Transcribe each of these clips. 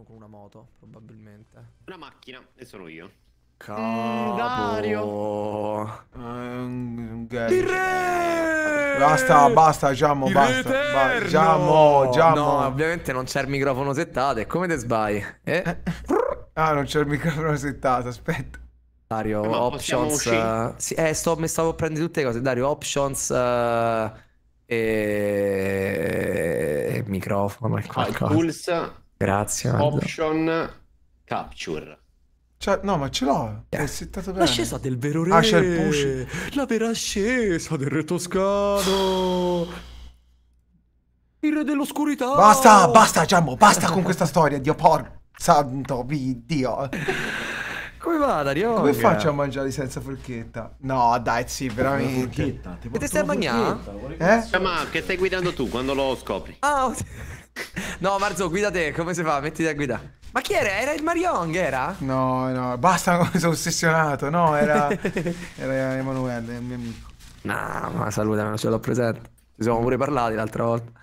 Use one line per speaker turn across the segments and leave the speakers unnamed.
qualcuno con una moto, probabilmente. Una macchina, e sono io. Capo. Mm, Dario.
Um,
basta, basta,
Giammo, il basta. Ba Giammo, Giammo. No, ovviamente non c'è il microfono settato, è come te sbagli. Eh? Eh, eh?
ah, non c'è il microfono settato, aspetta.
Dario, Ma options. Uh, sì, eh, sto, mi stavo prendendo tutte le cose. Dario, options. Uh, e... e microfono e qualcosa. Ah, pulsa Grazie. Marco.
Option
capture.
Cioè, no, ma ce l'ho. Yeah. È settato bene. L'ascesa del vero re. Ah, c'è il push. La vera ascesa del re toscano.
Il re dell'oscurità. Basta, basta,
Giambo. basta con questa storia, Dio porco. santo, Dio.
Come va, Dario? Come faccio a mangiare
senza forchetta? No, dai, sì, veramente. Ti e te stai a mangiare? Eh? Ma
che stai guidando tu quando lo scopri? Ah, ok. No, Marzo, guida te, come si fa? Mettiti a guida.
Ma chi era? Era il Mariong, era? No, no, basta, mi sono ossessionato. No, era, era Emanuele, il mio amico.
No, ma saluta, non ce l'ho presente. Ci siamo pure parlati l'altra volta.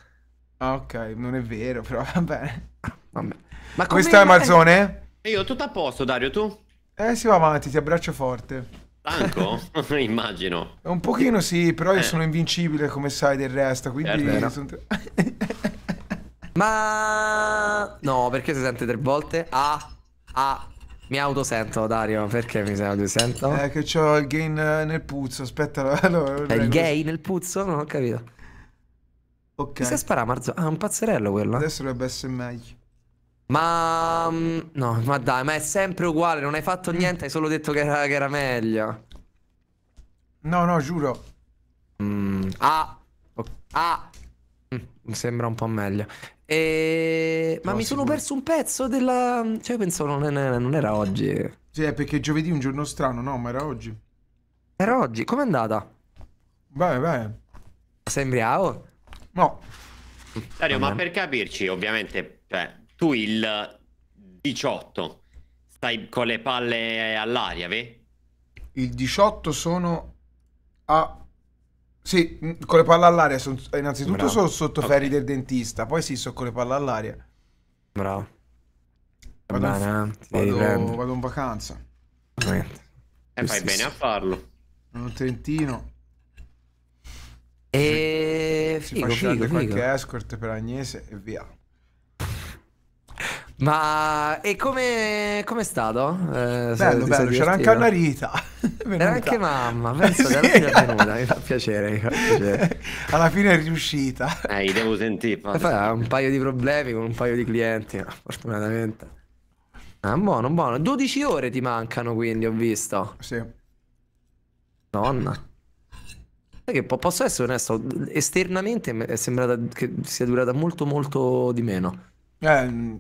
Ah, ok, non è vero, però va bene. Vabbè. Ma come stai, Marzone?
Eh, io tutto a posto, Dario, tu?
Eh, si va avanti, ti abbraccio forte.
Stanco? Immagino.
Un pochino sì, però eh. io sono invincibile, come sai, del resto, quindi... Certo, sono...
Ma... No, perché si sente tre volte? Ah, ah. Mi autosento, Dario, perché mi autosento? Eh,
che ho il gain eh, nel puzzo, aspetta. Allora, eh, il prego. gay nel puzzo? Non ho capito. Ok. Che si spara Marzo? Ah, un pazzerello quello. Adesso dovrebbe essere meglio.
Ma... Mm, no, ma dai, ma è sempre uguale, non hai fatto niente, hai solo detto che era, che era meglio. No, no, giuro. Mm, ah, ah, mi sembra un po' meglio. E... Eh, ma mi sono perso un pezzo della... Cioè, penso non, è, non era oggi. Sì, è perché giovedì è un giorno strano, no, ma era oggi. Era oggi, com'è andata? Beh, beh. Sei imbriaco? No.
Dario, ma per capirci, ovviamente, cioè, tu il 18 stai con le palle all'aria, vedi? Il
18 sono a sì, mm, con le palle all'aria. Son, eh, innanzitutto Bravo. sono sotto okay. ferri del dentista, poi sì, sono con le palle all'aria.
Bravo. Vado, Bana, vado,
vado, in vacanza.
E fai bene
a
farlo.
Un trentino. E... Si figo, fa figo, qualche escort per Agnese e via.
Ma e come, come è stato? Eh, bello, bello, c'era anche Anna Rita. Era anche mamma, penso che era fine è venuta, mi fa piacere. Mi fa piacere. alla fine è
riuscita.
Eh, devo sentire. Fa, un paio di problemi con un paio di clienti, fortunatamente. Ah, buono, buono. 12 ore ti mancano quindi, ho visto. Sì. Nonna. Perché posso essere onesto, esternamente è sembrata che sia durata molto molto di meno.
Eh,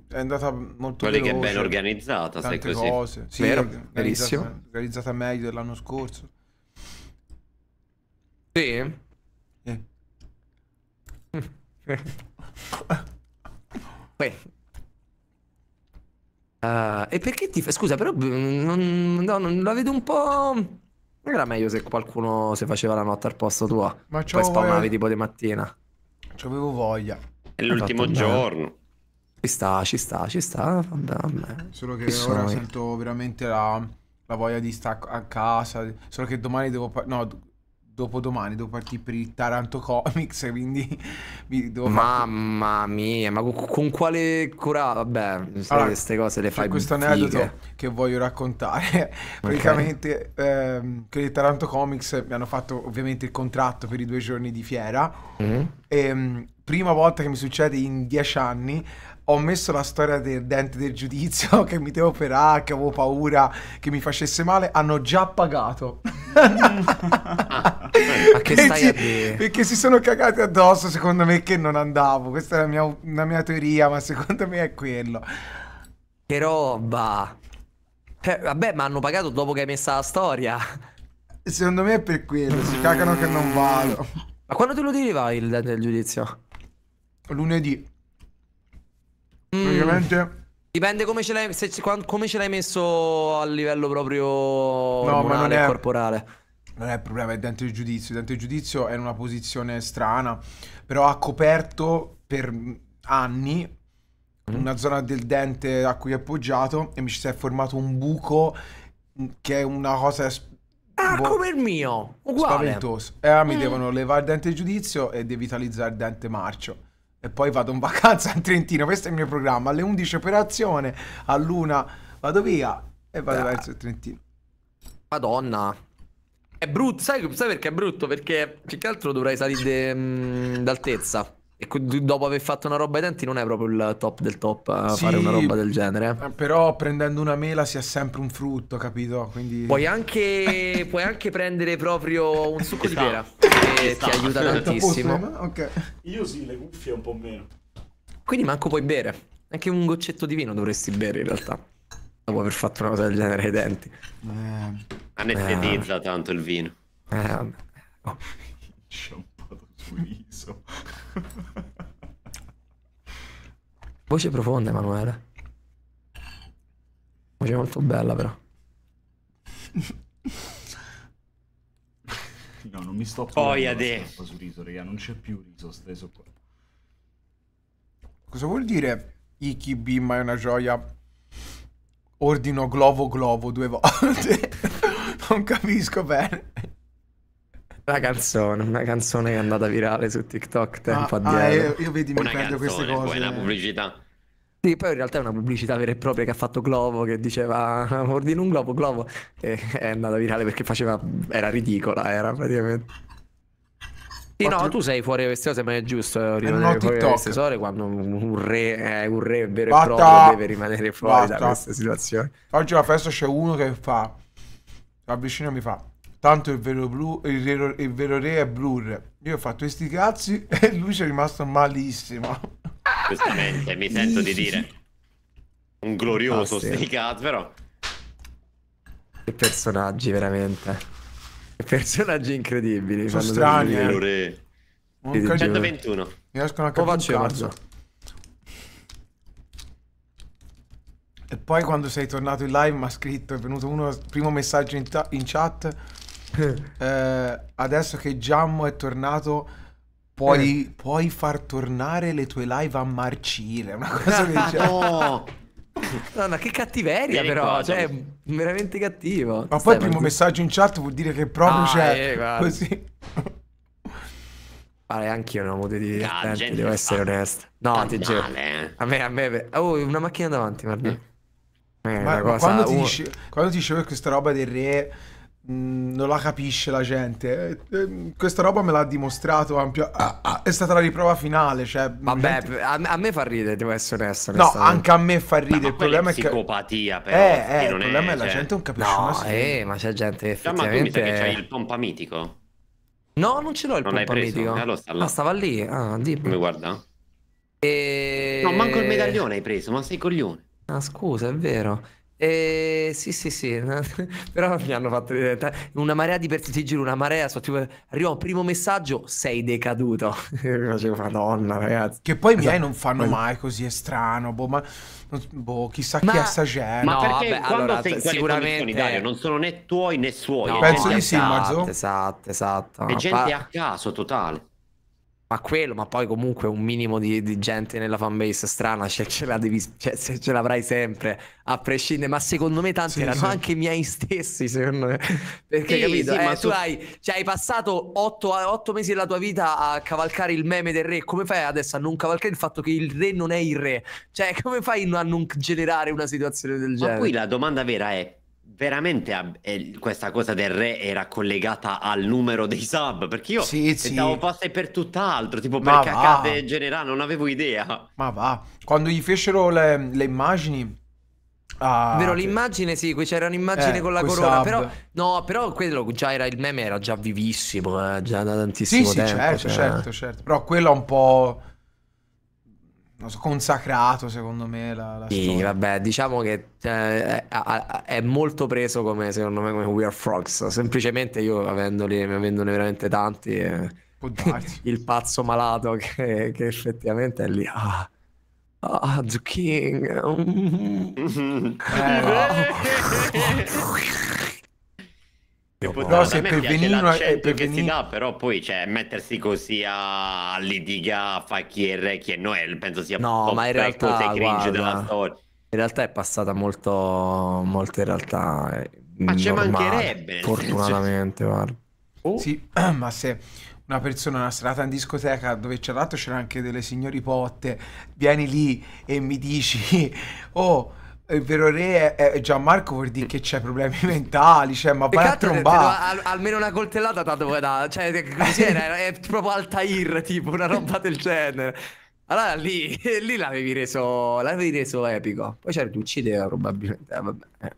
è andata molto bene. veloce. che è ben organizzata, sai così. Cose. Sì, Vero, organizzata, Organizzata meglio dell'anno scorso. Sì? Eh.
uh, e perché ti fa... Scusa, però mm, non, no, non la vedo un po'... Era meglio se qualcuno si faceva la notte al posto tuo. Ma Poi spawnavi voglia... tipo di mattina.
C'avevo voglia.
È l'ultimo esatto, giorno. Ci sta, ci sta, ci sta. Vabbè, Solo che ci ora
sento veramente la, la, voglia di stare a casa. Solo che domani devo. No, dopodomani devo partire per il Taranto Comics, quindi
Mamma partire. mia, ma con, con quale cura? Vabbè, allora, queste cose le fai questo aneddoto
che voglio raccontare. Praticamente ehm, che il Taranto Comics mi hanno fatto ovviamente il contratto per i due giorni di fiera. Mm -hmm. E ehm, prima volta che mi succede in dieci anni ho messo la storia del dente del giudizio che mi devo operare, che avevo paura che mi facesse male, hanno già pagato. Ma che stai a Perché si sono cagati addosso, secondo me, che non andavo. Questa è la mia, la mia teoria, ma secondo me è quello.
Che roba! Eh, vabbè, ma hanno pagato dopo che hai messa la storia.
Secondo me è per quello, si cagano che non vado.
Ma quando te lo deriva il dente del giudizio? Lunedì. Mm. Praticamente... Dipende come ce l'hai, come ce l'hai messo a livello proprio no, ma non è,
corporale. Non è il problema, è dentro il giudizio. Dentro il giudizio è in una posizione strana, però ha coperto per anni mm. una zona del dente a cui è appoggiato e mi si è formato un buco che è una cosa Ah, boh, come il mio, uguale. Spaventoso. E eh, mi mm. devono levare il dente giudizio e devitalizzare il dente marcio e poi vado in vacanza in Trentino. Questo è il mio programma. Alle 11 operazione, all'una vado via e vado Beh. verso il
Trentino. Madonna. È brutto, sai, sai, perché è brutto? Perché più che altro dovrai salire mm, d'altezza. E dopo aver fatto una roba ai denti non è proprio il top del top eh, a sì, fare una roba del genere.
Eh, però prendendo una mela si ha sempre un frutto, capito? Quindi... Puoi,
anche, puoi anche prendere proprio un succo di esatto. pera ti aiuta tantissimo. Eh, okay. Io sì, le cuffie un po' meno. Quindi manco puoi bere. Anche un goccetto di vino dovresti bere in realtà. Dopo aver fatto una cosa del genere ai denti.
Eh.
Anestetizza
eh. tanto il vino.
Eh, oh. C'è un po'
sul viso.
Voce profonda, Emanuele. Voce molto bella, però. No, non mi sto Poi de... su riso, raga, non c'è più riso steso qua.
Cosa vuol dire Iki Bimma è una gioia? Ordino globo globo due volte. non capisco
bene.
Una canzone, una canzone che è andata virale su TikTok tempo ah, addietro. Ah, io, io
vedi, mi una perdo canzone, queste cose. Poi la pubblicità.
Sì, poi in realtà è una pubblicità vera e propria che ha fatto Globo, che diceva ah, ordino un globo, globo, e è andata virale perché faceva, era ridicola, era praticamente. Sì, Quattro... no, tu sei fuori da queste cose, ma è giusto eh, rimanere fuori da queste cose quando un re è eh, un re vero Basta. e proprio deve rimanere fuori Basta. da queste situazioni.
Oggi alla festa c'è uno che fa, avvicina mi fa, tanto il vero, blu, il, vero, il vero re è Blur. Io ho fatto questi cazzi e lui ci è rimasto malissimo
giustamente, mi sento di dire.
Un glorioso oh, sì. però. Che personaggi, veramente. Che personaggi incredibili. Sono strani, eh. 121.
Riescono a capire
E poi quando sei tornato in live mi ha scritto, è venuto uno, primo messaggio in, in chat. Eh. eh, adesso che Giammo è tornato Puoi, eh. puoi, far tornare le tue live a marcire, una cosa che dice...
no! Donna, che cattiveria Vieni però, qua, cioè, veramente cattivo. Ma poi il primo
messaggio in chat vuol dire che proprio ah, c'è eh, così.
Vale, anch'io non ho di divertente, devo essere onesto. No, ti giuro. Eh. A me, a me, oh, una macchina davanti, guarda. Eh, eh ma, ma cosa... quando, ti dice,
quando ti dicevo questa roba del re Mm, non la capisce la gente. Eh, ehm, questa roba me l'ha dimostrato ampio. Ah, ah, è stata la
riprova finale. Cioè, Vabbè, gente... a, me fa ridere, devo essere onesto. No, anche a me fa ridere. No, il problema è, che.
psicopatia, eh, però. Eh, eh, il problema è, la cioè... gente non capisce no, eh,
ma c'è gente che effettivamente... ma tu mi che c'hai il
pompa mitico?
No, non ce l'ho il non pompa mitico. Eh, allora ah, stava lì. Ah, dimmi. Mi guarda. E... No, manco il medaglione
hai preso, ma sei coglione.
Ah, scusa, è vero. Eh, sì, sì, sì, però mi hanno fatto una marea di persone, ti giro una marea, so, tipo, arrivò il primo messaggio, sei decaduto.
madonna, ragazzi. Che poi i miei esatto. non fanno mai così, è strano, boh, ma boh, chissà ma, chi è sta gente. Ma no, perché vabbè, quando allora, sei in sicuramente... Dario,
non sono né tuoi né suoi. No, penso di sì, esatto, Mazzo.
Esatto, esatto. È gente pa... a caso, totale ma quello, ma poi comunque un minimo di, di gente nella fanbase strana cioè, ce, la devi, cioè, ce l'avrai sempre, a prescindere, ma secondo me tanti sì, erano sì. anche i miei stessi, secondo me, perché sì, capito, eh, ma tu, tu hai, cioè, hai passato 8, 8 eh, mesi della tua vita a cavalcare il meme del re, come fai adesso a non cavalcare il fatto che il re non è il re? Cioè come fai a non generare una situazione del genere? Ma poi
la domanda vera è veramente eh, questa cosa del re era collegata al numero dei sub perché io sì, pensavo sì. fosse per tutt'altro tipo Ma perché
va.
in generale non avevo idea
ma va quando gli fecero le, le immagini
Ah, Vero, sì. l'immagine sì, qui c'era un'immagine eh, con la corona, però, no, però quello già era, il meme era già vivissimo, eh, già da tantissimo sì, tempo. Sì, certo, cioè... certo, certo, però quello è un
po' non so, consacrato secondo me la, la sì, storia.
vabbè, diciamo che eh, è molto preso come, secondo me, come We Are Frogs. Semplicemente io avendoli, avendone veramente tanti, eh, il pazzo malato che, che, effettivamente è lì. Ah. Ah, The King. Mm-hmm. Eh, no.
però se per venire è eh, per venire... dà, però poi cioè, mettersi così a litigare, fa chi è re, chi è noel penso sia no, ma in realtà, cose cringe guarda, della
storia. In realtà è passata molto, molto in realtà. Eh, ma ci mancherebbe. Fortunatamente, senso... guarda.
Oh. Sì, ma se una persona, una serata in discoteca dove c'è l'altro c'erano anche delle signori potte, vieni lì e mi dici, oh il eh, vero re è, è Gianmarco vuol dire che c'è problemi mentali, cioè, ma vai a trombare.
Al, almeno una coltellata da dove da, cioè, così era, è proprio Altair, tipo, una roba del genere. Allora lì, lì l'avevi reso, reso, epico. Poi cioè, ti uccideva probabilmente, eh, vabbè, eh,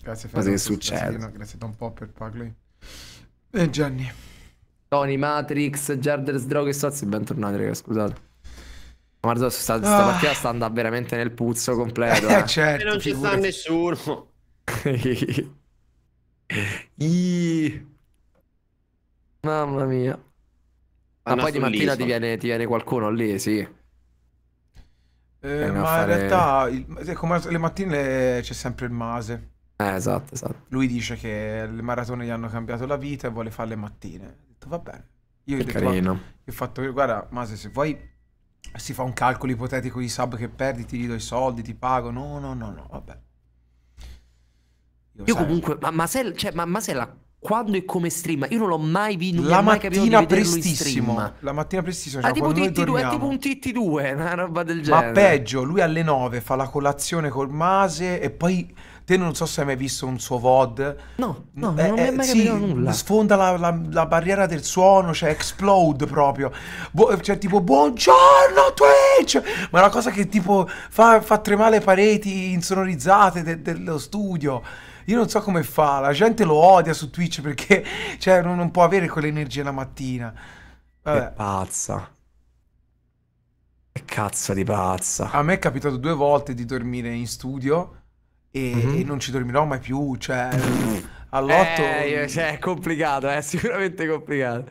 Grazie Fede, che succede.
grazie da un po' per Pagli. E eh, Gianni.
Tony, Matrix, Jarder Drog e Sozzi, bentornati raga, scusate. Guarda, sta, ah. sta sta andando veramente nel puzzo completo. Eh, eh, certo, e non ci sta nessuno. Mamma mia. Ma poi di mattina ti viene, ti viene, qualcuno lì, sì. Eh, ma fare... in realtà,
il, come ecco, le mattine c'è sempre il Mase.
Eh, esatto, esatto.
Lui dice che le maratone gli hanno cambiato la vita e vuole farle mattine. Ho detto, va bene. Io, ho detto, va, io ho fatto, guarda, Mase, se vuoi si fa un calcolo ipotetico di sub che perdi, ti ridò i soldi, ti pago. No, no, no,
no, vabbè. Io, Io comunque, ma, ma, se, cioè, ma, ma se la quando e come stream. Io non l'ho mai visto. La mai mattina prestissimo.
La mattina prestissimo. Ah, cioè ah, tipo TT2, è tipo un TT2, una roba del genere. Ma peggio, lui alle 9 fa la colazione col Mase e poi. Te non so se hai mai visto un suo VOD. No,
no, eh, non mi è eh, mai sì, capitato
nulla. Sfonda la, la, la, barriera del suono, cioè explode proprio. Bo- cioè tipo, buongiorno Twitch! Ma è una cosa che tipo fa, fa tremare le pareti insonorizzate de- dello studio. Io non so come fa, la gente lo odia su Twitch perché cioè, non, non può avere quell'energia la mattina. Vabbè. È
pazza. Che cazzo di pazza.
A me è capitato due volte di dormire in studio e, mm -hmm. e non ci dormirò mai più, cioè all'otto... Eh, cioè, è
complicato, eh, è sicuramente complicato.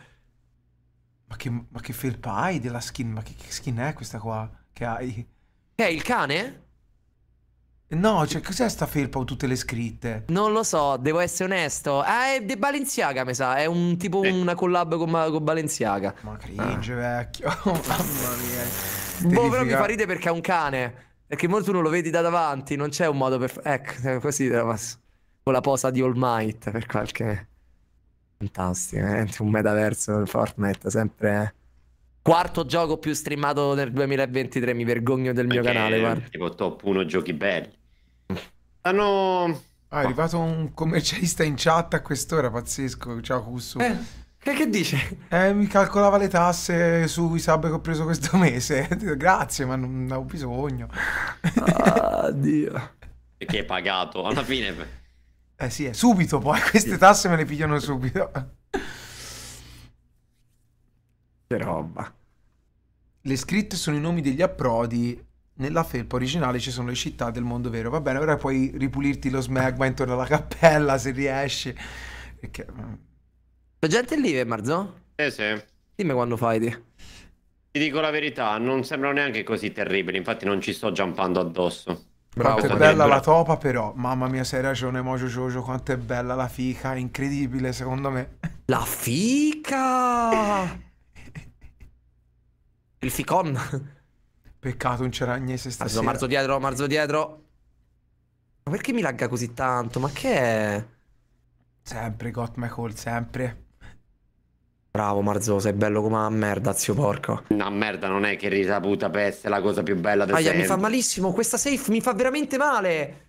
Ma che, ma che felpa hai della skin? Ma che, che skin è questa qua che hai?
È il cane?
No, cioè, cos'è sta felpa con tutte le scritte?
Non lo so, devo essere onesto. Ah, è di Balenciaga, mi sa. È un tipo eh. una collab con, con Balenciaga. Ma cringe, ah. vecchio.
Mamma
mia.
Boh, però mi fa ridere perché è un cane. Perché molto tu non lo vedi da davanti, non c'è un modo per... Ecco, eh, così eh, Con la posa di All Might, per qualche... Fantastico, eh? un metaverso Fortnite, sempre... Eh? Quarto gioco più streamato nel 2023, mi vergogno del Perché mio canale. Guarda. Tipo
top 1 giochi belli.
Hanno... Ah, ah, è arrivato un commercialista in chat a quest'ora, pazzesco.
Ciao Cusso. Eh, che, che dice? Eh, mi calcolava le tasse sui sub che ho preso questo mese. Grazie, ma non avevo bisogno. Ah, Dio.
Perché hai pagato alla fine.
Eh sì, è subito poi, queste tasse me le pigliano subito.
Che roba.
Le scritte sono i nomi degli approdi. Nella felpa originale ci sono le città del mondo vero. Va bene, ora puoi ripulirti lo smegma intorno alla cappella se riesci. Perché... Mm.
La gente lì, eh, Marzo? Eh sì. Dimmi quando fai di.
Ti dico la verità, non sembrano neanche così terribili, infatti non ci sto giampando addosso. Bravo, quanto è bella la
topa però, mamma mia se hai ragione Mojo Jojo, quanto è bella la fica, incredibile secondo me. La fica!
Il Ficon. Peccato, non c'era Agnese stasera. Marzo, marzo dietro, marzo dietro. Ma perché mi lagga così tanto? Ma che è? Sempre Got My Call, sempre. Bravo Marzo, sei bello come una merda, zio porco. Una merda, non è che risaputa peste, è la cosa più bella del Aia, sempre. mi fa malissimo, questa safe mi fa veramente male.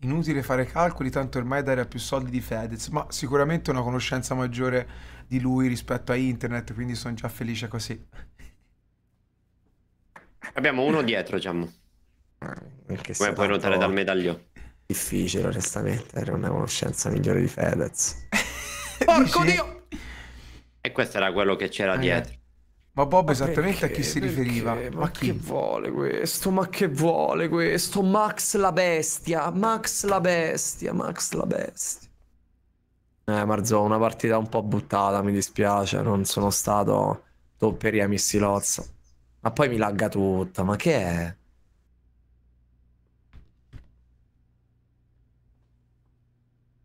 Inutile fare calcoli, tanto ormai dare più soldi di Fedez, ma sicuramente una conoscenza maggiore di lui rispetto a internet, quindi sono già felice così.
Abbiamo uno dietro, Giammo. Perché eh, Come puoi notare dal
medaglio. Difficile, onestamente, era una conoscenza migliore di Fedez. Porco Dici? Dio!
E questo era quello che c'era ah, dietro.
Ma Bob esattamente perché, a chi si perché, riferiva? Ma, ma chi? che vuole questo? Ma che vuole questo? Max la bestia, Max la bestia, Max la bestia. Eh, Marzo, una partita un po' buttata, mi dispiace, non sono stato topperia missilozzo. Ma poi mi lagga tutta, ma che è?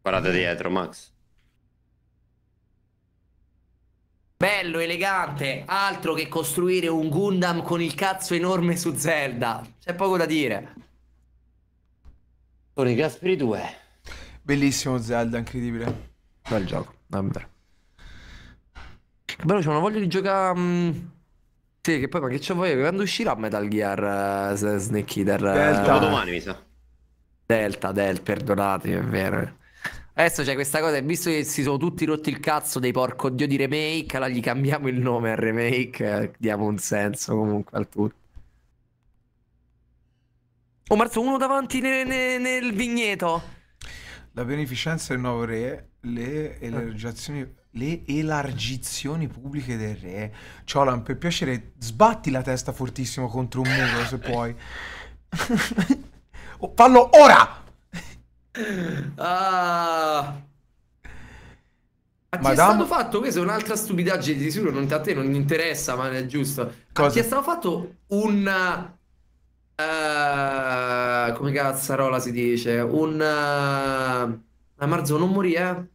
Guardate dietro, Max.
Bello, elegante, altro che costruire un Gundam con il cazzo enorme su Zelda. C'è poco da dire. Con i Gasperi 2. Bellissimo Zelda, incredibile. Bel gioco, vabbè. Però c'è una voglia di giocare... Mm, sì, che poi ma che c'è voglia? Quando uscirà Metal Gear uh, Snake Eater? Eh? Delta. Uh, domani mi sa. Delta, Del, perdonatemi, è vero. Adesso c'è questa cosa, visto che si sono tutti rotti il cazzo dei porco dio di remake, allora gli cambiamo il nome al remake, eh, diamo un senso comunque al tutto. Oh Marzo, uno davanti ne, ne, nel vigneto.
La beneficenza del nuovo re, le elargiazioni le elargizioni pubbliche del re. Ciolan, per piacere, sbatti la testa fortissimo contro un muro se puoi. oh, fallo
ora! Ah. A chi Madame... è stato fatto? questo? è un'altra stupidaggine di sicuro, non, a te non interessa, ma è giusto. Cosa? Ti è stato fatto un... Uh, come cazzarola si dice? Un... Uh, Marzo non morì, eh?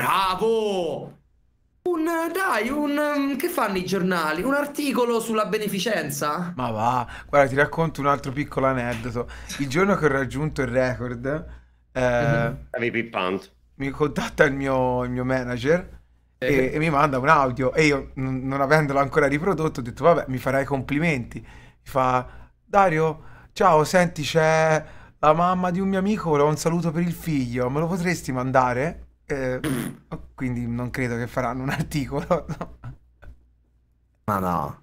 Bravo! Un, dai, un, mm, che fanno i giornali? Un articolo sulla beneficenza?
Ma va, guarda, ti racconto un altro piccolo aneddoto. Il giorno che ho raggiunto il record, eh, mm-hmm. mi contatta il mio, il mio manager e, e, mi manda un audio e io non avendolo ancora riprodotto ho detto vabbè mi farai complimenti mi fa Dario ciao senti c'è la mamma di un mio amico voleva un saluto per il figlio me lo potresti mandare? Eh, oh, quindi non credo che faranno un articolo.
No. Ma no.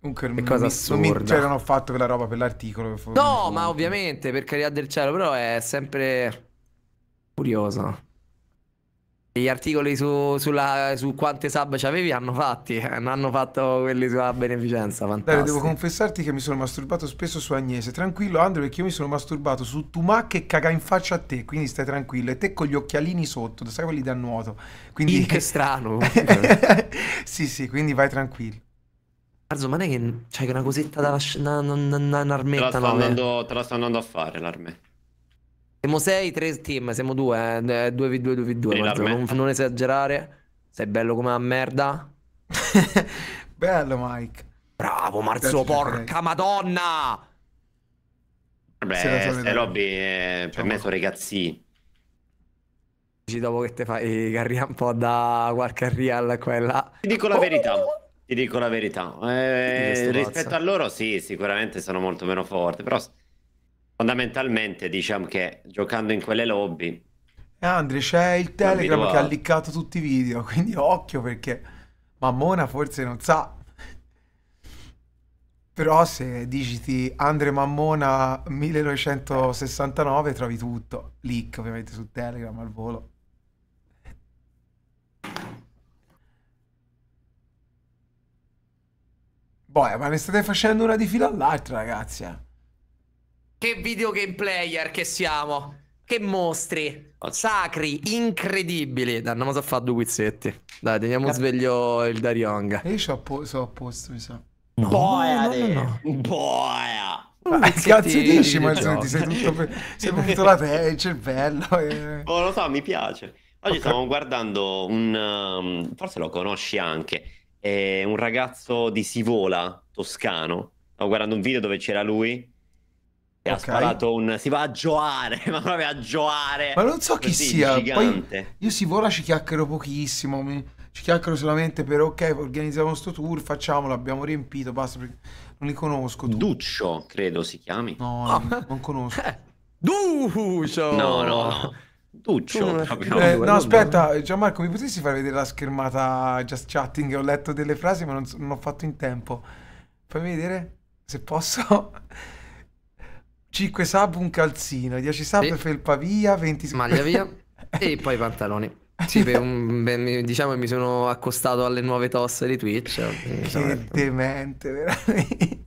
Comunque che non, cosa mi, non mi c'erano
cioè, fatto quella roba per l'articolo. No, ma
ovviamente, per carità del cielo, però è sempre curioso. Gli articoli su, sulla, su quante sub avevi hanno fatti, eh, non hanno fatto quelli sulla beneficenza. Fantastico. Dai, devo
confessarti che mi sono masturbato spesso su Agnese. Tranquillo, Andrea, perché io mi sono masturbato su Tumac e caga in faccia a te, quindi stai tranquillo. E te con gli occhialini sotto, sai quelli da nuoto. Quindi... Che strano. sì, sì, quindi vai
tranquillo. Marzo, ma non è che c'hai una cosetta da un'armetta? Te, la sto eh? andando, te la sto andando a fare l'armetta. Siamo 6, 3 team, siamo 2, 2v2, 2v2, non, esagerare. Sei bello come una merda. bello Mike. Bravo Marzo, porca madonna!
Vabbè, queste lobby eh, per me sono ragazzi.
Dici Dopo che te fai eh, carriera un po' da qualche real quella. Ti dico la oh! verità.
Ti dico la verità. Eh, rispetto a loro, sì, sicuramente sono molto meno forte. Però Fondamentalmente diciamo che giocando in quelle lobby...
Eh, Andre, c'è il Telegram che ha liccato tutti i video, quindi occhio perché Mammona forse non sa. Però se digiti Andre Mammona 1969 trovi tutto, link ovviamente su Telegram al volo. Boia, ma ne state facendo una di fila all'altra, ragazzi. Eh?
Che video gameplayer che siamo. Che mostri. Sacri, incredibili. Dai, andiamo a fare due quizzetti. Dai, teniamo Cap- sveglio il Dariong. Eh, io sono
a, po so a posto, mi sa. So. No, boia, no, no, no. boia. Ma ah, che cazzo dici, ma Manzotti? Sei tutto per...
sei tutto la te, il cervello. E... Eh. Oh, lo so, mi piace. Oggi okay. stavamo guardando un... Um, forse lo conosci anche. È eh, un ragazzo di Sivola, toscano. Stavo guardando un video dove c'era lui e okay. ha sparato un... si va a gioare. ma proprio a giocare. Ma non so chi sia. Poi
io si vola ci chiacchiero pochissimo, mi... ci chiacchiero solamente per ok, organizziamo questo tour, facciamolo, abbiamo riempito, basta. Perché... Non li conosco. Tu.
Duccio, credo si chiami. No,
oh. non, conosco. Eh. Duccio! No, no, no. Duccio. Eh, no, aspetta, Gianmarco, mi potresti far vedere la schermata Just Chatting? Ho letto delle frasi, ma non, non ho fatto in tempo. Fammi vedere se posso. 5 sub un calzino, 10 sub sì. felpa via, 20 maglia via
e poi pantaloni. Sì, un, beh, diciamo che mi sono accostato alle nuove tosse di Twitch. Eh, che demente,
veramente.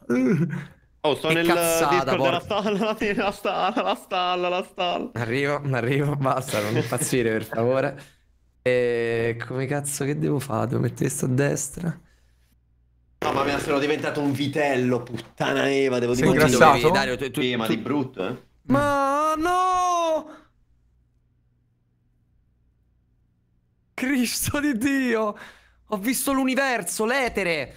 Oh, sto che nel cazzata, della
stalla, la stalla, la stalla, la stalla.
Arrivo, arrivo, basta, non impazzire per favore. E come cazzo che devo fare? Devo mettere sto a destra?
No, ma me sono diventato un vitello, puttana Eva, devo dire. che ingrassato? Dario, tu, tu, sì, ma tu... di brutto, eh.
Ma mm. no! Cristo di Dio! Ho visto l'universo, l'etere!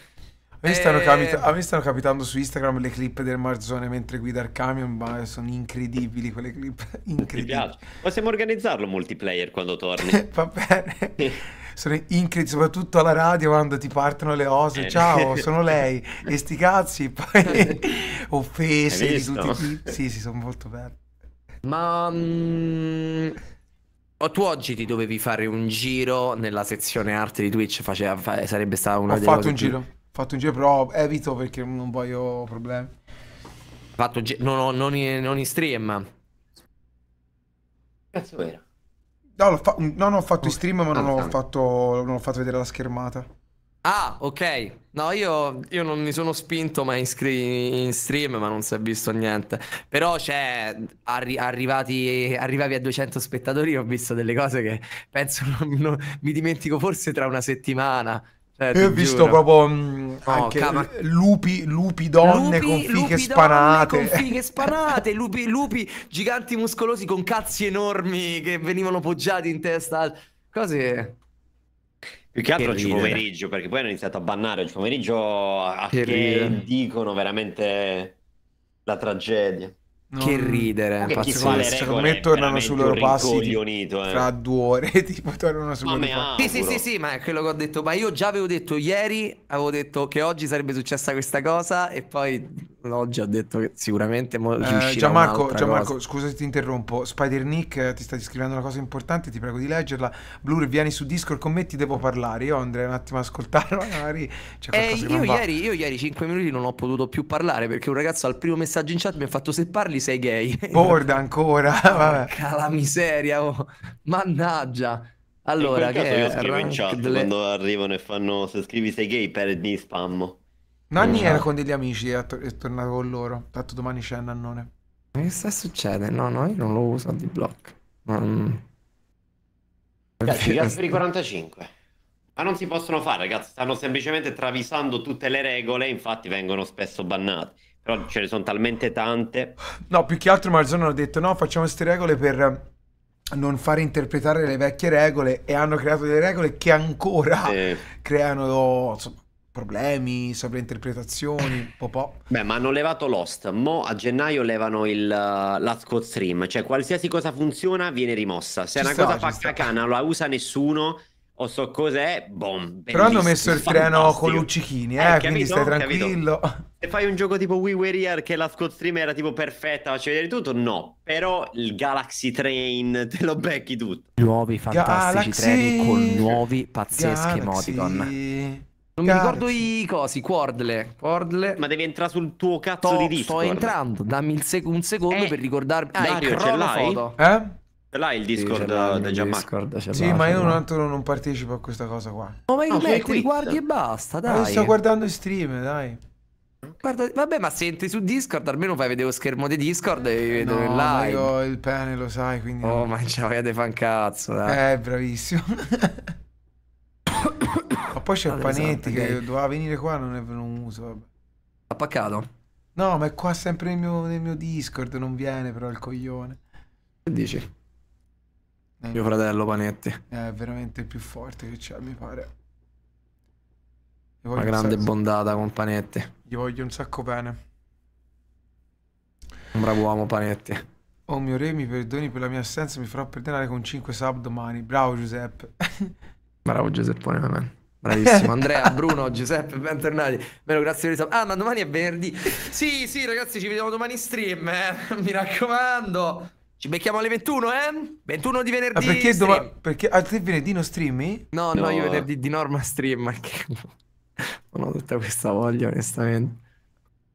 A me, stanno, eh. a
me stanno capitando su Instagram le clip del Marzone mentre guida il camion, ma sono incredibili quelle clip. Incredibili.
Possiamo organizzarlo multiplayer quando torni. Va
bene. sono incredibili, soprattutto alla radio quando ti partono le ose, eh, ciao, sono lei, e sti cazzi, poi offese di tutti i Sì, sì, sono molto belle. Ma... Um...
tu oggi ti dovevi fare un giro nella sezione arte di Twitch, faceva, sarebbe stata una... Ho fatto un giro, ho
fatto un giro, però evito perché non voglio problemi.
Fatto gi- no, non, in, non in stream. Cazzo era?
No, fa... no, no ho fatto oh. stream, ma non, ho fatto... non ho fatto vedere la schermata.
Ah, ok. No, io, io, non mi sono spinto mai in, in, stream, ma non si è visto niente. Però c'è, cioè, arri arrivati, arrivavi a 200 spettatori, ho visto delle cose che penso non, non, mi dimentico forse tra una settimana. Eh, Io ho visto giuro. proprio mh, mm, no, anche cava...
lupi, lupi donne lupi, con fighe lupi spanate. Con
fighe spanate, lupi, lupi giganti muscolosi con cazzi enormi che venivano poggiati in testa. Cose.
Più che altro che oggi ridere. pomeriggio, perché poi hanno iniziato a bannare oggi pomeriggio a che, che dicono veramente la tragedia. Non... Che ridere, che pazzesco. Secondo me tornano sui loro passo eh. tra due
ore, tipo tornano sul loro passo. sì, sì, sì, ma è quello che ho detto, ma io già avevo detto ieri, avevo detto che oggi sarebbe successa questa cosa e poi L'oggi ha detto che sicuramente mo eh, Gianmarco, Gianmarco
scusa se ti interrompo. Spider Nick eh, ti sta scrivendo una cosa importante, ti prego di leggerla. Blur, vieni su Discord con me, ti devo parlare. Io andrei un attimo a ascoltare, magari
eh, io, ieri, io, ieri, 5 minuti non ho potuto più parlare perché un ragazzo al primo messaggio in chat mi ha fatto se parli sei gay. Borda ancora, Porca la miseria, oh. mannaggia. Allora, che io scrivo in chat delle...
quando arrivano e fanno se scrivi sei gay perdi spammo.
Nanni era con degli amici e è tornato con loro. Tanto domani c'è
nannone.
Ma che sta succedendo? No, no, io non lo uso di block. Non... Ragazzi, Raspberry
45. Ma non si possono fare, ragazzi. Stanno semplicemente travisando tutte le regole. Infatti, vengono spesso bannati. Però ce ne sono talmente tante.
No, più che altro Marzano hanno detto: no, facciamo queste regole per eh, non far interpretare le vecchie regole. E hanno creato delle regole che ancora sì. creano. Insomma, problemi, sovrainterpretazioni, popò.
Beh, ma hanno levato Lost, mo a gennaio levano il, uh, l'Atco Stream, cioè qualsiasi cosa funziona viene rimossa, se ci una sta, cosa fa cacana la usa nessuno o so cos'è, bom. Però hanno messo il fantastico. treno con Luccichini, eh, eh quindi stai tranquillo. Capito. Se fai un gioco tipo We Were Here che la Scott Stream era tipo perfetta, faccio vedere tutto, no. Però il Galaxy Train te lo becchi tutto.
Nuovi fantastici Galaxy... treni con nuovi pazzeschi Galaxy... emoticon. Non Cazzo. mi ricordo i cosi, Quordle. Quordle. Ma devi entrare sul tuo cazzo Sto, di Discord. Sto entrando, dammi sec un secondo eh. per ricordarmi. Ah, Dario, ce l'hai?
Eh? Ce l'hai il Discord sì, da Gianmarco?
Sì, ma io un altro non partecipo a questa cosa qua. Oh, ma io no, ah, metti, ti guardi e basta, dai. Ma sto guardando stream, dai.
Guarda, vabbè, ma se entri su Discord, almeno fai vedere lo schermo di Discord e vedo no, live. Io ho
il pene, lo sai, quindi. Oh, no. ma ciao, vede un cazzo, dai. Eh, bravissimo.
poi c'è Panetti esatto, che okay.
doveva venire qua, non è venuto.
Ha paccato?
No, ma è qua sempre nel mio, nel mio Discord, non viene però il coglione. Che dici? Eh, mio
fratello Panetti.
Eh, è veramente il più forte che c'è, mi pare. Una grande un
bondata con Panetti.
Gli voglio un sacco bene.
Un bravo uomo Panetti.
Oh mio re, mi perdoni per la mia assenza, mi farò perdonare con 5 sub
domani. Bravo Giuseppe. bravo Giuseppone, man. Bravissimo, Andrea, Bruno, Giuseppe, bentornati. Meno grazie per il saluto. Ah, ma domani è venerdì. Sì, sì, ragazzi, ci vediamo domani in stream, eh? Mi raccomando. Ci becchiamo alle 21, eh? 21 di venerdì. Ma perché domani? Perché a ah, venerdì non streami? No, no, no, io venerdì di norma stream. Perché... non ho tutta questa voglia, onestamente.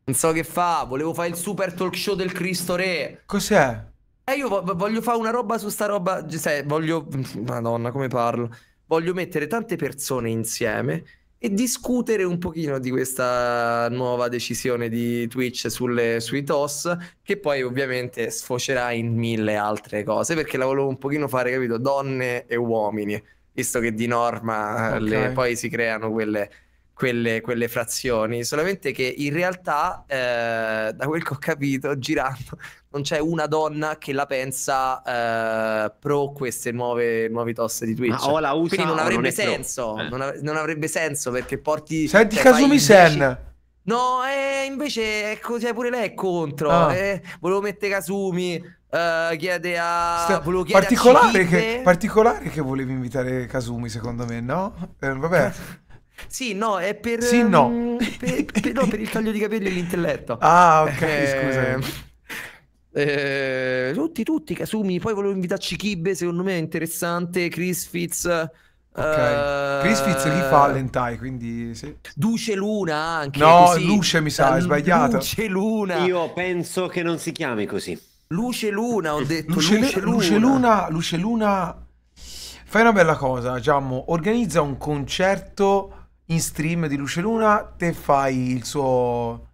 Non so che fa. Volevo fare il super talk show del Cristo Re. Cos'è? Eh, io voglio fare una roba su sta roba. Cioè, voglio. Madonna, come parlo? voglio mettere tante persone insieme e discutere un pochino di questa nuova decisione di Twitch sulle, sui TOS che poi ovviamente sfocerà in mille altre cose perché la volevo un pochino fare capito donne e uomini visto che di norma eh, okay. le, poi si creano quelle quelle, quelle, frazioni, solamente che in realtà, eh, da quel che ho capito, girando, non c'è una donna che la pensa eh, pro queste nuove, nuove tosse di Twitch. Ma ah, o la usa Quindi non avrebbe non senso, eh. non, av- non, avrebbe senso perché porti... Senti cioè, Kasumi Sen! No, eh, invece ecco, è cioè, così, pure lei è contro. Ah. Eh. volevo mettere Kasumi, Uh, eh, chiede a Sta... particolare, a che,
particolare che volevi invitare Kasumi secondo me no? Eh, vabbè
Sì, no, è per, sì, no. Ehm, per, per, no, per il taglio di capelli e l'intelletto. Ah, ok, eh, scusa. Eh, tutti, tutti, Kasumi. Poi volevo invitarci Kibbe, secondo me è interessante. Chris Fitz. Ok. Eh, Chris Fitz lì fa all'entai,
quindi sì.
Duce Luna anche. No, così. Luce mi sa, è sbagliato. Luce
Luna. Io penso che non si chiami così. Luce Luna, ho detto. Luce, Luce, Luna. Luce
Luna, Luce Luna. Fai una bella cosa, Giammo. Organizza un concerto in stream di Luce Luna, te fai il suo,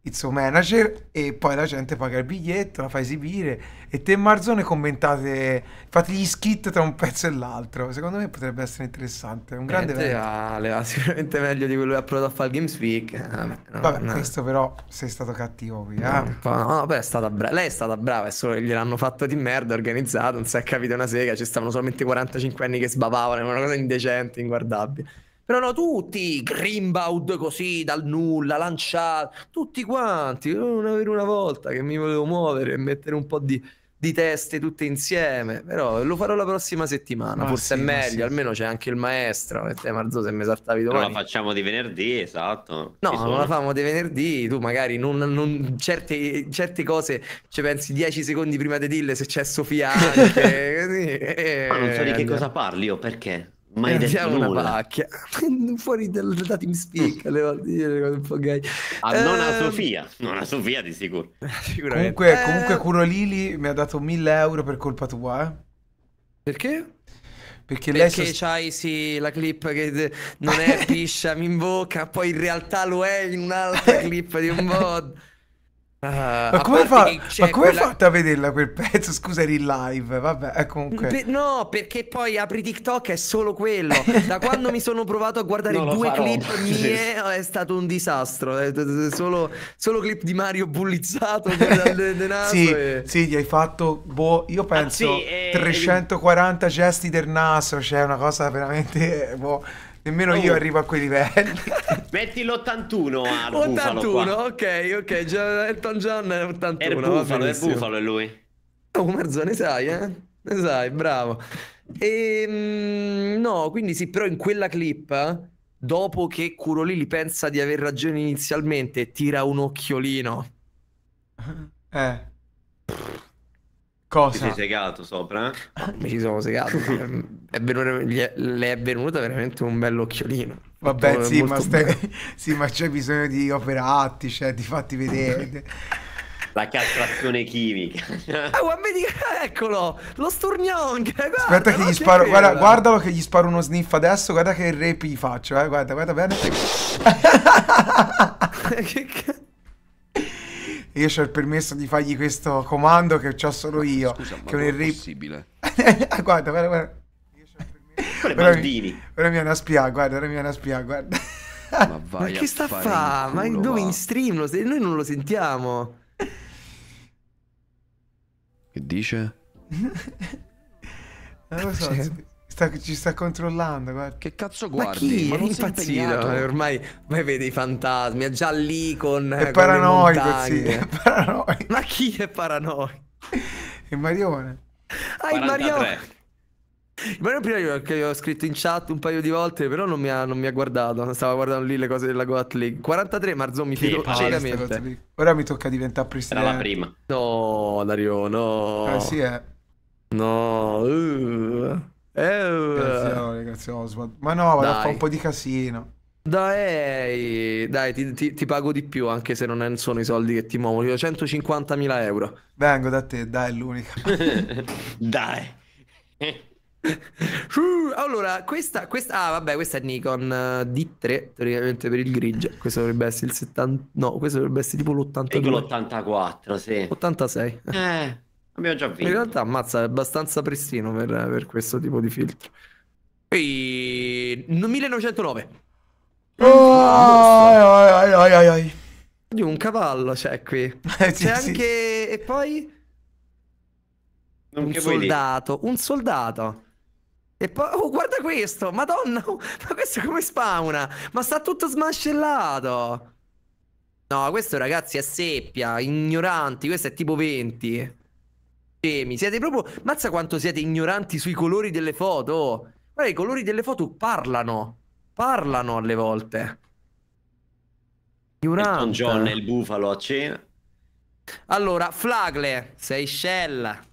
il suo manager e poi la gente paga il biglietto, la fa esibire e te e Marzone commentate, fate gli skit tra un pezzo e l'altro. Secondo me potrebbe essere interessante. Un grande evento.
Ale, sicuramente meglio di quello che ha provato a fare il Games Week. Eh, no, vabbè, no. questo
però sei stato cattivo qui. Eh? No,
no, beh, è stata brava. Lei è stata brava, è solo che gliel'hanno fatto di merda, organizzato, non si è capito una sega, ci stavano solamente 45 anni che sbavavano, è una cosa indecente, inguardabile. Però no, tutti Grimbaud così dal nulla, lanciato, tutti quanti, una per una volta che mi volevo muovere e mettere un po' di, di teste tutte insieme, però lo farò la prossima settimana, ma forse sì, è meglio, sì. almeno c'è anche il maestro, e eh, te Marzo se mi saltavi domani. No, la facciamo di venerdì,
esatto. No, non la
facciamo di venerdì, tu magari non, non, certe, certe, cose ci pensi dieci secondi prima di dirle se c'è Sofia anche. sì, e... Ma non so di che eh. cosa parli o perché. Mai Andiamo detto una pacchia. Fuori dal, da po' gay A eh, nonna Sofia.
Nonna Sofia di sicuro. Comunque,
eh... comunque
Curo Lili mi ha dato 1000 euro per colpa tua. Eh? Perché? Perché, lei perché sost...
c'hai sì, la clip che non è piscia mi in bocca, poi in realtà lo è in un'altra clip di un mod.
Uh, ma come, fa, cioè, ma come quella... fate a vederla quel pezzo? Scusa, eri in live. Vabbè, eh, comunque. Pe
no, perché poi apri TikTok è solo quello. Da quando mi sono provato a guardare due clip mie eh, è stato un disastro. Eh, solo, solo clip di Mario bullizzato.
sì, e... sì, gli hai fatto, boh, io penso ah, sì, 340 eh, gesti del naso. Cioè, una cosa veramente. Boh. Nemmeno oh. io arrivo a quei livelli.
Metti l'81 al 81, bufalo, ok, ok. Già Elton John è 81. È bufalo, è bufalo è lui. Oh, Marzo, ne sai, eh? Ne sai, bravo. E, ehm, no, quindi sì, però in quella clip, dopo che Curolili pensa di aver ragione inizialmente, tira un occhiolino. Eh. Pff. Cosa? Ti sei
segato sopra? Ah,
mi ci sono segato. è venuto, è, le è venuto veramente un bello occhiolino. Vabbè, sì ma, stai,
sì ma, c'è bisogno di operati, cioè di fatti vedere.
La
castrazione chimica.
ah, guarda, eccolo, lo sturniong. Aspetta che gli sparo, guarda, guardalo
che gli sparo uno sniff adesso, guarda che rape gli faccio, eh, guarda, guarda bene. che cazzo? io ho il permesso di fargli questo comando che ho solo io. Scusa, che ma è un possibile. Ah, guarda, guarda, guarda.
Quello è Ora mi
viene a spiare, guarda, ora mi è una spia, guarda.
Ma, ma che sta a fare? Ma culo, dove va. in stream? Se... Noi non lo sentiamo.
Che dice?
non lo so.
Cioè, sta, ci sta controllando, guarda. Che cazzo guardi? Ma chi? Ma non è impazzito, eh,
ormai, ormai vede i fantasmi, è già lì con È eh, con paranoico, sì, è paranoico. Ma chi è paranoico? È
Marione. Ah, il Marione.
Ma prima che ho scritto in chat un paio di volte, però non mi ha, non mi ha guardato. Stava guardando lì le cose della Goat League. 43 Marzo mi fido ciecamente. Ora mi
tocca diventare
presidente. Era la prima. No, Dario, no. Ah, sì, eh. No. Uh. Eh, grazie,
grazie Oswald. Ma no, vado dai. a fare un po' di casino.
Dai, dai ti, ti, ti, pago di più anche se non sono i soldi che ti muovono. Io 150.000 euro. Vengo da te, dai, è l'unica. dai. Uh, allora, questa, questa, ah, vabbè, questa è Nikon eh, D3, teoricamente per il grigio. Questo dovrebbe essere il 70, no, questo dovrebbe essere tipo l'84. Tipo l'84, sì. 86. Eh. Abbiamo già visto. In realtà, ammazza, è abbastanza prestino per, per questo tipo di filtro. E... 1909. Oh, ai, ai, ai, ai. Di un cavallo c'è qui. Eh, c'è sì, anche... Sì. E poi... Non un soldato, un soldato. E poi, oh, guarda questo, madonna, oh, ma questo come spawna? Ma sta tutto smascellato. No, questo ragazzi è seppia, ignoranti, questo è tipo 20 scemi. Siete proprio. Mazza quanto siete ignoranti sui colori delle foto. Guarda, i colori delle foto parlano. Parlano alle volte. Ignorante. John e il bufalo a cena. Allora, Flagle, Seychelles.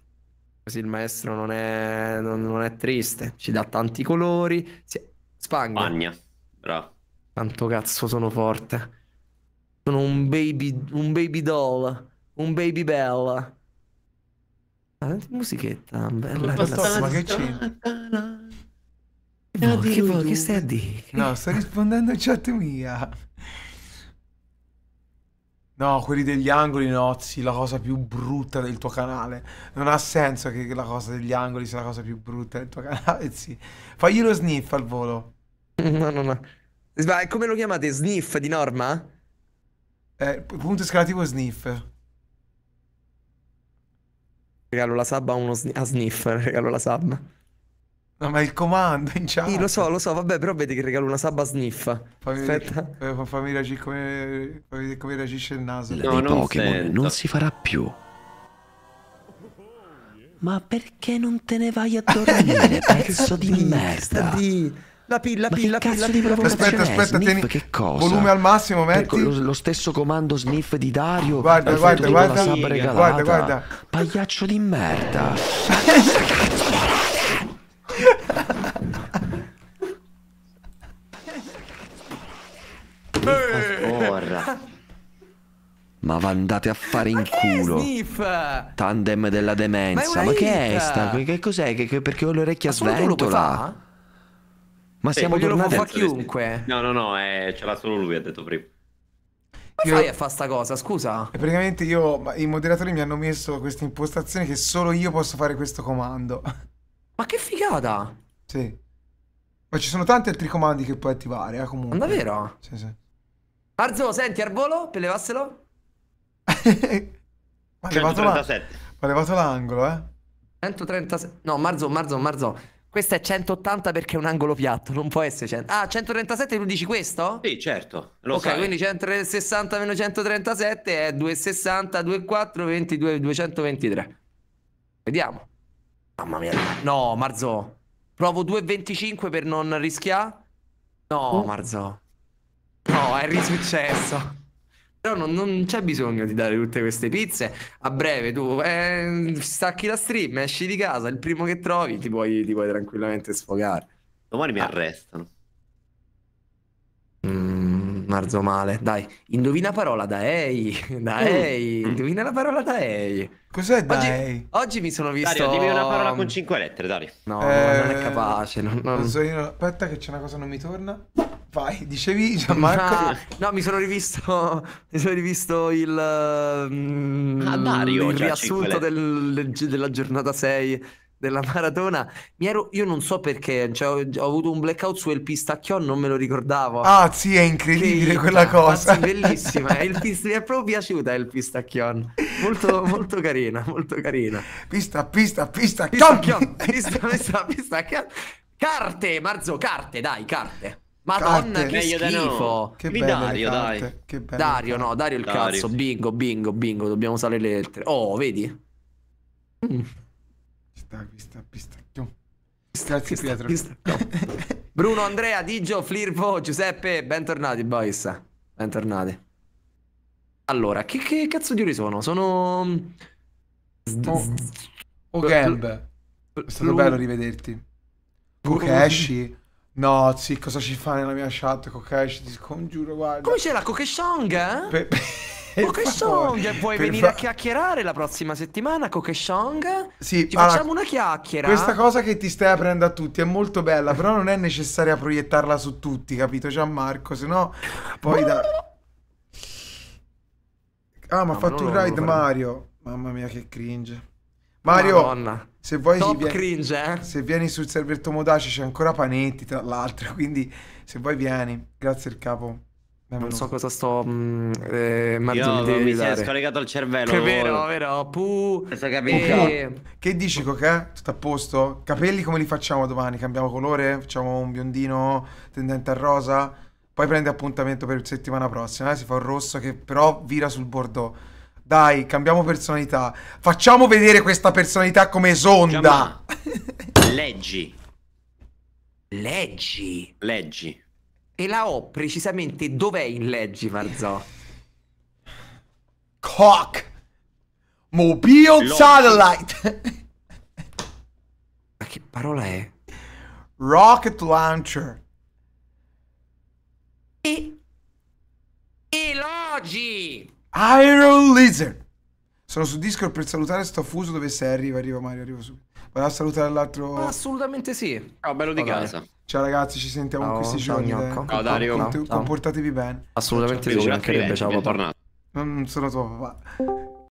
Così il maestro non è, non, non è triste. Ci dà tanti colori. Si... Spagna. Spagna. Bravo. Quanto cazzo sono forte. Sono un baby, un baby doll, un baby bell. Ah, senti musichetta, bella. Ma, sto, ma che c'è? No, che, vuoi, che stai a dire? No, sto
rispondendo a chat mia. No, quelli degli angoli no, nozzi, la cosa più brutta del tuo canale. Non ha senso che la cosa degli angoli sia la cosa più brutta del tuo canale, sì. lo sniff al volo. No, no, no. Ma come lo chiamate?
Sniff di norma?
Eh, punto escalativo sniff.
Regalo la sub a, uno sn- a Sniffer, regalo la sub. No, ma il comando in chat. Sì, lo so, lo so, vabbè, però vedi che regalo una sub a Sniff. Fammi Aspetta. Vedere,
eh, fammi reagire come, fammi come reagisce il naso.
No, non Pokémon non si farà più. Ma perché non te ne vai a dormire, pezzo di
merda? Di...
La pilla,
la pilla, pilla, pilla, pilla. Aspetta, aspetta, tieni. Che cosa? Volume al massimo, ecco, metti. Lo, lo stesso comando sniff di Dario. Guarda, guarda, guarda. Guarda, guarda, guarda.
Pagliaccio di merda.
Porra.
Eh. Ma va andate a fare in culo. Tandem della demenza. Ma, Ma che è sta? Che, cos'è? Che, che, perché ho le orecchie a sventola? Ma sì, siamo tornati... Lo a
chiunque. No, no, no, eh, ce l'ha solo lui,
ha detto prima. Come io... fai a fare sta cosa, scusa? E
praticamente io, i moderatori mi hanno messo questa impostazione che solo io posso fare questo comando. Ma
che figata!
Sì. Ma ci sono tanti altri comandi che puoi attivare, eh, comunque. Ma davvero? Sì, sì.
Arzo, senti, al volo, per levarselo?
Ma
levato l'angolo, eh? 137. No, Marzo, Marzo, Marzo. Questo è 180 perché è un angolo piatto, non può essere 100. Ah, 137 tu dici questo? Sì, certo. ok, sai. quindi 160 meno 137 è 260, 24, 22, 223. Vediamo. Mamma mia. No, Marzo. Provo 2,25 per non rischiare. No, mm. Marzo. No, è risuccesso. Però non, non, c'è bisogno di dare tutte queste pizze. A breve tu eh, stacchi la stream, esci di casa, il primo che trovi ti puoi, ti puoi tranquillamente sfogare. Domani mi ah. arrestano. Mm, marzo male. Dai, indovina parola da EI. Da EI. Mm. Indovina la parola da EI. Cos'è da oggi,
oggi, mi sono visto... Dario, dimmi una parola con cinque lettere, Dario. No, eh... non è eh,
capace. Non, non... So
io... Aspetta che c'è una cosa non mi torna. Vai,
dicevi Gianmarco? Ah, no, mi sono rivisto, mi sono rivisto il, mm, ah, Dario, il riassunto del, della giornata 6 della maratona. Ero, io non so perché, cioè, ho, avuto un blackout su El Pistacchion, non me lo ricordavo. Ah
sì, è incredibile che, quella cosa. Anzi, bellissima, il
pist- mi è proprio piaciuta El Pistacchion. Molto, molto carina, molto carina. Pista, pista, pista, pistacchion! Pista, pista, pistacchion! Carte, Marzo, carte, dai, carte. Madonna, carte. che Meglio schifo. Che Quindi belle Dario, dai. Che belle Dario, no, Dario il Dario. cazzo. Bingo, bingo, bingo. Dobbiamo usare le lettere. Oh, vedi?
Mm. Sta, sta, pistacchio.
Grazie, Pietro. Bruno, Andrea, Digio, Flirvo, Giuseppe, bentornati, boys. Bentornati. Allora, che, che cazzo di ori sono? Sono... Mm, oh,
oh Gamb. È stato bello rivederti. Kokeshi. No, sì, cosa ci fa nella mia chat Kokesh? Ti scongiuro,
guarda. Come c'è la Kokeshong, eh? Pe- Kokeshong, puoi venire a chiacchierare la prossima settimana, Kokeshong? Sì, Ci facciamo una chiacchiera. Questa
cosa che ti stai aprendo a tutti è molto bella, però non è necessaria proiettarla su tutti, capito Gianmarco? Se no poi da... Ah, ma ha fatto un ride Mario. Mamma mia che cringe. Mario! Madonna se vuoi Top vieni, cringe, eh? Se vieni sul server Tomodaci c'è ancora Panetti, tra l'altro, quindi se vuoi vieni. Grazie il capo. Benvenuto. Non so cosa sto mm, eh, Io mi, si è scaricato
il cervello. Che vero, vero. Puh.
Eh.
Che dici, Coca? Tutto a posto? Capelli come li facciamo domani? Cambiamo colore? Facciamo un biondino tendente a rosa? Poi prendi appuntamento per settimana prossima, eh? si fa un rosso che però vira sul bordeaux. Dai, cambiamo personalità. Facciamo vedere questa personalità come sonda.
Leggi. Leggi. Leggi. E la ho precisamente dov'è in leggi, Marzò? Cock. Mobile Log. satellite. Ma che parola è?
Rocket launcher.
E... Elogi.
Iron Lizard. Sono su Discord per salutare, sto fuso dove sei, arriva, arriva Mario, arrivo su. Vado a salutare l'altro...
Assolutamente sì. Ciao, oh, bello di allora. casa.
Ciao ragazzi, ci sentiamo oh, questi ciao, giorni. Gnocco. Ciao Dario. Comportatevi bene.
Assolutamente sì, ci mancherebbe, ciao papà.
Non sono tuo papà.